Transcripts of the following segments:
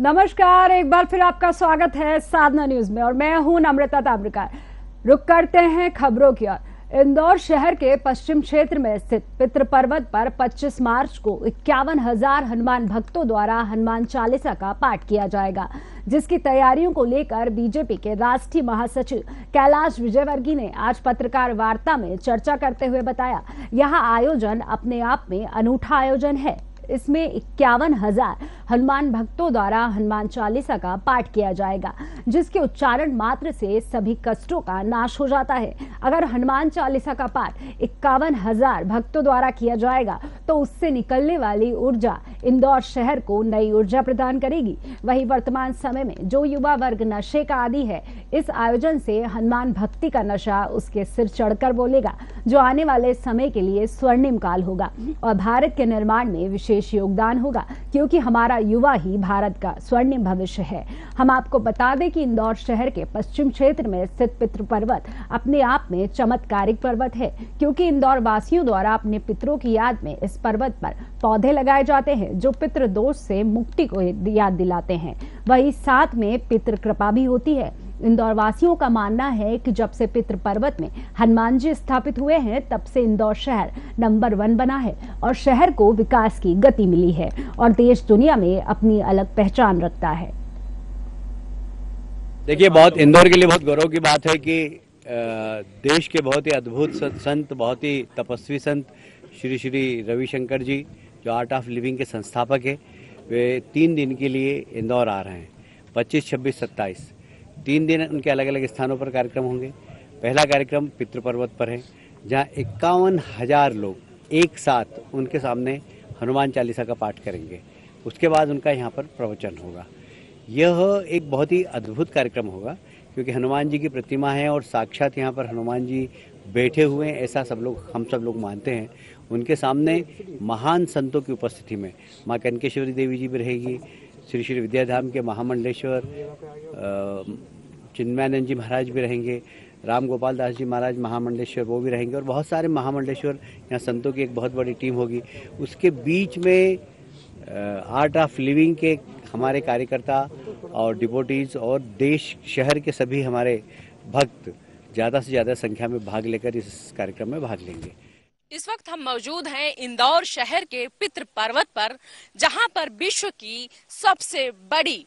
नमस्कार एक बार फिर आपका स्वागत है साधना न्यूज में और मैं हूं नम्रता ताम्रकार रुक करते हैं खबरों की ओर इंदौर शहर के पश्चिम क्षेत्र में स्थित पितृ पर्वत पर 25 मार्च को इक्यावन हजार हनुमान भक्तों द्वारा हनुमान चालीसा का पाठ किया जाएगा जिसकी तैयारियों को लेकर बीजेपी के राष्ट्रीय महासचिव कैलाश विजयवर्गीय ने आज पत्रकार वार्ता में चर्चा करते हुए बताया यह आयोजन अपने आप में अनूठा आयोजन है इसमें इक्यावन हजार हनुमान भक्तों द्वारा हनुमान चालीसा का पाठ किया जाएगा जिसके उच्चारण मात्र से सभी कष्टों का नाश हो जाता है अगर हनुमान चालीसा का पाठ इक्यावन हजार भक्तों द्वारा किया जाएगा तो उससे निकलने वाली ऊर्जा इंदौर शहर को नई ऊर्जा प्रदान करेगी वही वर्तमान समय में जो युवा वर्ग नशे का आदि है इस आयोजन से हनुमान भक्ति का नशा उसके सिर चढ़कर बोलेगा जो आने वाले समय के लिए स्वर्णिम काल होगा और भारत के निर्माण में विशेष योगदान होगा क्योंकि हमारा युवा ही भारत का स्वर्णिम भविष्य है हम आपको बता दें कि इंदौर शहर के पश्चिम क्षेत्र में स्थित पितृ पर्वत अपने आप में चमत्कारिक पर्वत है क्योंकि इंदौर वासियों द्वारा अपने पितरों की याद में इस पर्वत पर पौधे लगाए जाते हैं जो पितृदोष से मुक्ति को याद दिलाते हैं वही साथ में पितृ कृपा भी होती है इंदौर वासियों का मानना है कि जब से पितृ पर्वत में हनुमान जी स्थापित हुए हैं तब से इंदौर शहर नंबर वन बना है और शहर को विकास की गति मिली है और देश दुनिया में अपनी अलग पहचान रखता है देखिए बहुत इंदौर के लिए बहुत गौरव की बात है कि देश के बहुत ही अद्भुत संत बहुत ही तपस्वी संत श्री श्री रविशंकर जी जो आर्ट ऑफ लिविंग के संस्थापक है वे तीन दिन के लिए इंदौर आ रहे हैं पच्चीस छब्बीस सत्ताईस तीन दिन उनके अलग अलग स्थानों पर कार्यक्रम होंगे पहला कार्यक्रम पितृपर्वत पर है जहाँ इक्यावन हजार लोग एक साथ उनके सामने हनुमान चालीसा का पाठ करेंगे उसके बाद उनका यहाँ पर प्रवचन होगा यह एक बहुत ही अद्भुत कार्यक्रम होगा क्योंकि हनुमान जी की प्रतिमा है और साक्षात यहाँ पर हनुमान जी बैठे हुए हैं ऐसा सब लोग हम सब लोग मानते हैं उनके सामने महान संतों की उपस्थिति में माँ कनकेश्वरी देवी जी भी रहेगी श्री श्री विद्याधाम के महामंडलेश्वर चिन्मयानंद जी महाराज भी रहेंगे राम गोपाल दास जी महाराज महामंडलेश्वर वो भी रहेंगे और बहुत सारे महामंडलेश्वर यहाँ संतों की एक बहुत बड़ी टीम होगी उसके बीच में आर्ट ऑफ लिविंग के हमारे कार्यकर्ता और डिपोटीज और देश शहर के सभी हमारे भक्त ज़्यादा से ज़्यादा संख्या में भाग लेकर इस कार्यक्रम में भाग लेंगे इस वक्त हम मौजूद हैं इंदौर शहर के पितृ पर्वत पर जहां पर विश्व की सबसे बड़ी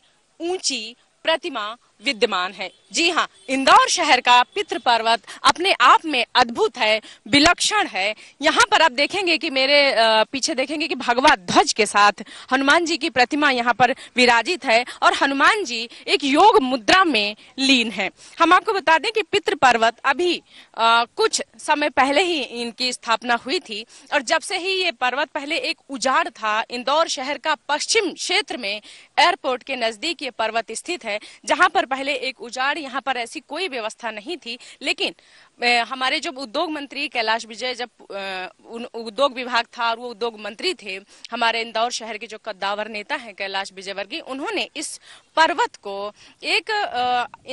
ऊंची प्रतिमा विद्यमान है जी हाँ इंदौर शहर का पितृ पर्वत अपने आप में अद्भुत है विलक्षण है यहाँ पर आप देखेंगे कि मेरे पीछे देखेंगे कि भगवा ध्वज के साथ हनुमान जी की प्रतिमा यहाँ पर विराजित है और हनुमान जी एक योग मुद्रा में लीन है हम आपको बता दें कि पितृ पर्वत अभी आ, कुछ समय पहले ही इनकी स्थापना हुई थी और जब से ही ये पर्वत पहले एक उजाड़ था इंदौर शहर का पश्चिम क्षेत्र में एयरपोर्ट के नजदीक ये पर्वत स्थित है जहाँ पर पहले एक उजाड़ यहाँ पर ऐसी कोई व्यवस्था नहीं थी लेकिन हमारे जो उद्योग मंत्री कैलाश विजय जब उद्योग विभाग था और वो उद्योग मंत्री थे हमारे इंदौर शहर के जो कद्दावर नेता हैं कैलाश विजयवर्गीय उन्होंने इस पर्वत को एक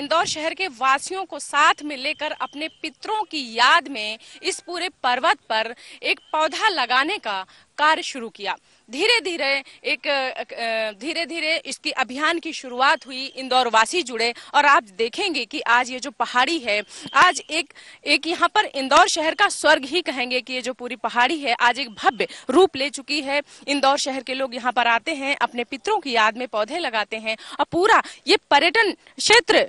इंदौर शहर के वासियों को साथ में लेकर अपने पितरों की याद में इस पूरे पर्वत पर एक पौधा लगाने का कार्य शुरू किया धीरे धीरे एक धीरे धीरे इसकी अभियान की शुरुआत हुई इंदौर वासी जुड़े और आप देखेंगे कि आज ये जो पहाड़ी है आज एक एक यहाँ पर इंदौर शहर का स्वर्ग ही कहेंगे कि ये जो पूरी पहाड़ी है आज एक भव्य रूप ले चुकी है इंदौर शहर के लोग यहाँ पर आते हैं अपने पितरों की याद में पौधे लगाते हैं और पूरा ये पर्यटन क्षेत्र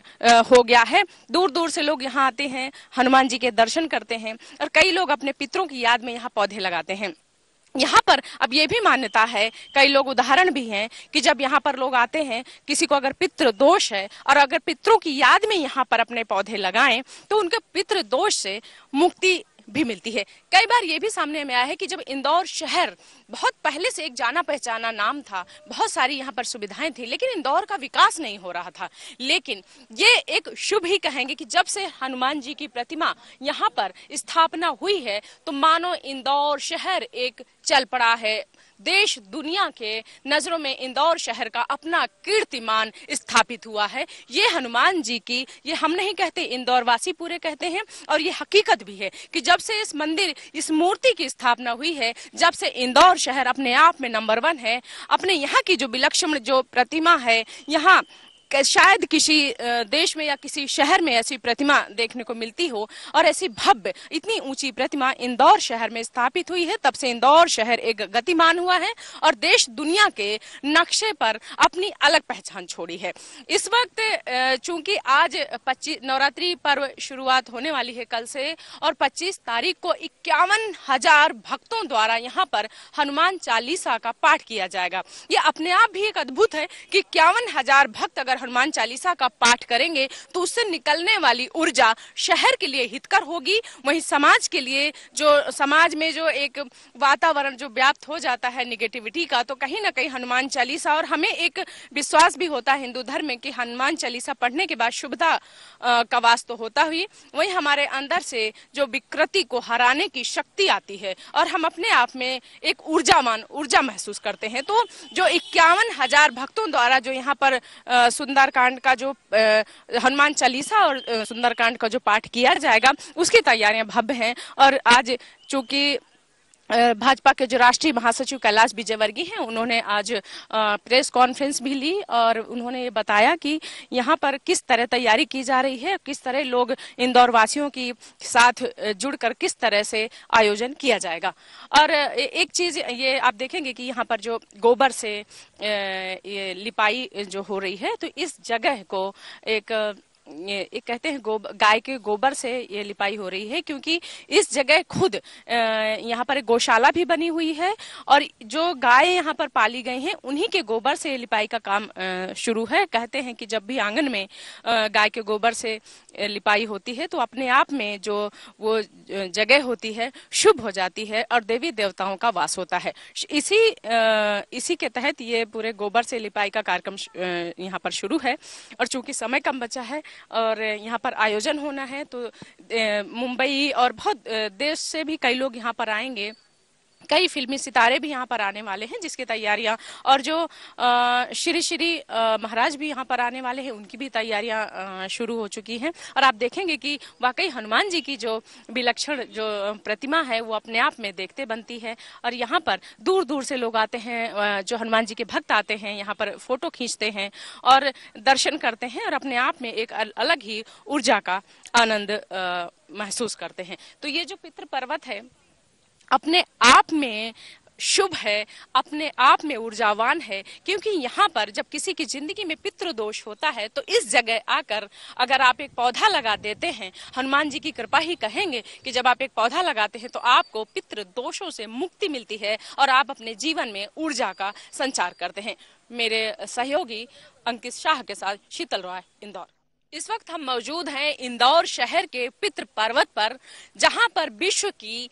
हो गया है दूर दूर से लोग यहाँ आते हैं हनुमान जी के दर्शन करते हैं और कई लोग अपने पितरों की याद में यहाँ पौधे लगाते हैं यहाँ पर अब ये भी मान्यता है कई लोग उदाहरण भी हैं कि जब यहाँ पर लोग आते हैं किसी को अगर पितृ दोष है और अगर पितरों की याद में यहाँ पर अपने पौधे लगाएं तो उनके पितृ दोष से मुक्ति भी मिलती है कई बार ये भी सामने में आया है कि जब इंदौर शहर बहुत पहले से एक जाना पहचाना नाम था बहुत सारी यहाँ पर सुविधाएं थी लेकिन इंदौर का विकास नहीं हो रहा था लेकिन ये एक शुभ ही कहेंगे कि जब से हनुमान जी की प्रतिमा यहाँ पर स्थापना हुई है तो मानो इंदौर शहर एक चल पड़ा है देश दुनिया के नज़रों में इंदौर शहर का अपना कीर्तिमान स्थापित हुआ है ये हनुमान जी की ये हम नहीं कहते इंदौर वासी पूरे कहते हैं और ये हकीकत भी है कि जब से इस मंदिर इस मूर्ति की स्थापना हुई है जब से इंदौर शहर अपने आप में नंबर वन है अपने यहाँ की जो विलक्षण जो प्रतिमा है यहाँ शायद किसी देश में या किसी शहर में ऐसी प्रतिमा देखने को मिलती हो और ऐसी भव्य इतनी ऊंची प्रतिमा इंदौर शहर में स्थापित हुई है तब से इंदौर शहर एक गतिमान हुआ है और देश दुनिया के नक्शे पर अपनी अलग पहचान छोड़ी है इस वक्त चूंकि आज पच्चीस नवरात्रि पर्व शुरुआत होने वाली है कल से और 25 तारीख को इक्यावन हजार भक्तों द्वारा यहाँ पर हनुमान चालीसा का पाठ किया जाएगा ये अपने आप भी एक अद्भुत है कि इक्यावन हजार भक्त अगर हनुमान चालीसा का पाठ करेंगे तो उससे निकलने वाली ऊर्जा शहर के लिए हितकर होगी वहीं समाज के लिए जो समाज में जो एक वातावरण जो व्याप्त हो जाता है निगेटिविटी का तो कहीं ना कहीं हनुमान चालीसा और हमें एक विश्वास भी होता है हिंदू धर्म में कि हनुमान चालीसा पढ़ने के बाद शुभता का वास्तव तो होता हुई वही हमारे अंदर से जो विकृति को हराने की शक्ति आती है और हम अपने आप में एक ऊर्जावान ऊर्जा महसूस करते हैं तो जो इक्यावन हजार भक्तों द्वारा जो यहाँ पर आ, सुंदरकांड का जो हनुमान चालीसा और सुंदरकांड का जो पाठ किया जाएगा उसकी तैयारियां भव्य हैं और आज चूंकि भाजपा के जो राष्ट्रीय महासचिव कैलाश विजयवर्गीय हैं उन्होंने आज प्रेस कॉन्फ्रेंस भी ली और उन्होंने ये बताया कि यहाँ पर किस तरह तैयारी की जा रही है किस तरह लोग इंदौर वासियों की साथ जुड़कर किस तरह से आयोजन किया जाएगा और एक चीज ये आप देखेंगे कि यहाँ पर जो गोबर से ये लिपाई जो हो रही है तो इस जगह को एक ये कहते हैं गाय के गोबर से ये लिपाई हो रही है क्योंकि इस जगह खुद यहाँ पर एक गौशाला भी बनी हुई है और जो गाय यहाँ पर पाली गई हैं उन्हीं के गोबर से लिपाई का काम शुरू है कहते हैं कि जब भी आंगन में गाय के गोबर से लिपाई होती है तो अपने आप में जो वो जगह होती है शुभ हो जाती है और देवी देवताओं का वास होता है इसी इसी के तहत ये पूरे गोबर से लिपाई का कार्यक्रम यहाँ पर शुरू है और चूंकि समय कम बचा है और यहाँ पर आयोजन होना है तो मुंबई और बहुत देश से भी कई लोग यहाँ पर आएंगे कई फिल्मी सितारे भी यहाँ पर आने वाले हैं जिसकी तैयारियाँ और जो श्री श्री महाराज भी यहाँ पर आने वाले हैं उनकी भी तैयारियाँ शुरू हो चुकी हैं और आप देखेंगे कि वाकई हनुमान जी की जो विलक्षण जो प्रतिमा है वो अपने आप में देखते बनती है और यहाँ पर दूर दूर से लोग आते हैं जो हनुमान जी के भक्त आते हैं यहाँ पर फोटो खींचते हैं और दर्शन करते हैं और अपने आप में एक अलग ही ऊर्जा का आनंद महसूस करते हैं तो ये जो पितृ पर्वत है अपने आप में शुभ है अपने आप में ऊर्जावान है क्योंकि यहाँ पर जब किसी की जिंदगी में पितृ दोष होता है तो इस जगह आकर अगर आप एक पौधा लगा देते हैं हनुमान जी की कृपा ही कहेंगे कि जब आप एक पौधा लगाते हैं तो आपको पितृ दोषों से मुक्ति मिलती है और आप अपने जीवन में ऊर्जा का संचार करते हैं मेरे सहयोगी अंकित शाह के साथ शीतल रॉय इंदौर इस वक्त हम मौजूद हैं इंदौर शहर के पितृ पर्वत पर जहां पर विश्व की